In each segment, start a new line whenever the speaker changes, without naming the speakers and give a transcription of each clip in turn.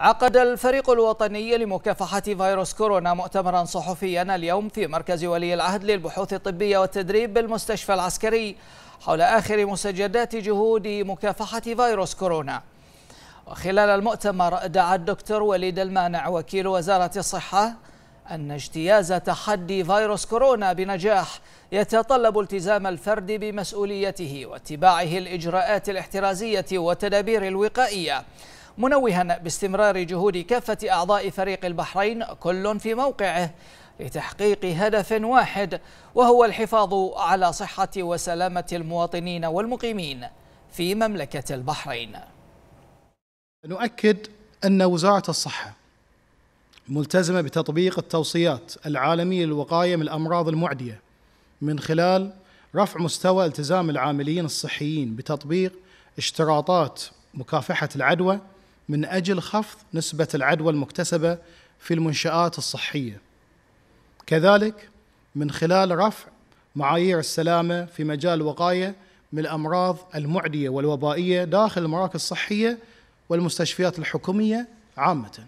عقد الفريق الوطني لمكافحة فيروس كورونا مؤتمرا صحفيا اليوم في مركز ولي العهد للبحوث الطبية والتدريب بالمستشفى العسكري حول آخر مسجدات جهود مكافحة فيروس كورونا وخلال المؤتمر دعا الدكتور وليد المانع وكيل وزارة الصحة أن اجتياز تحدي فيروس كورونا بنجاح يتطلب التزام الفرد بمسؤوليته واتباعه الإجراءات الاحترازية والتدابير الوقائية منوها باستمرار جهود كافة أعضاء فريق البحرين كل في موقعه لتحقيق هدف واحد وهو الحفاظ على صحة وسلامة المواطنين والمقيمين في مملكة البحرين
نؤكد أن وزارة الصحة ملتزمة بتطبيق التوصيات العالمية للوقاية من الأمراض المعدية من خلال رفع مستوى التزام العاملين الصحيين بتطبيق اشتراطات مكافحة العدوى من اجل خفض نسبه العدوى المكتسبه في المنشات الصحيه. كذلك من خلال رفع معايير السلامه في مجال الوقايه من الامراض المعديه والوبائيه داخل المراكز الصحيه والمستشفيات الحكوميه عامه.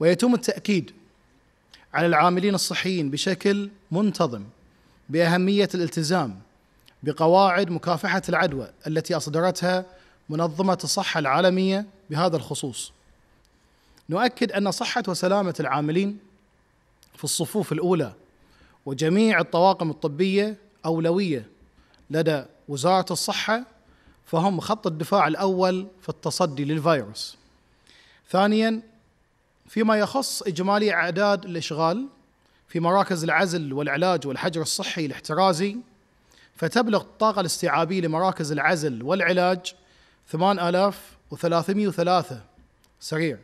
ويتم التاكيد على العاملين الصحيين بشكل منتظم باهميه الالتزام بقواعد مكافحه العدوى التي اصدرتها منظمه الصحه العالميه بهذا الخصوص نؤكد ان صحه وسلامه العاملين في الصفوف الاولى وجميع الطواقم الطبيه اولويه لدى وزاره الصحه فهم خط الدفاع الاول في التصدي للفيروس. ثانيا فيما يخص اجمالي اعداد الاشغال في مراكز العزل والعلاج والحجر الصحي الاحترازي فتبلغ الطاقة الاستيعابية لمراكز العزل والعلاج 8000 و303 سريع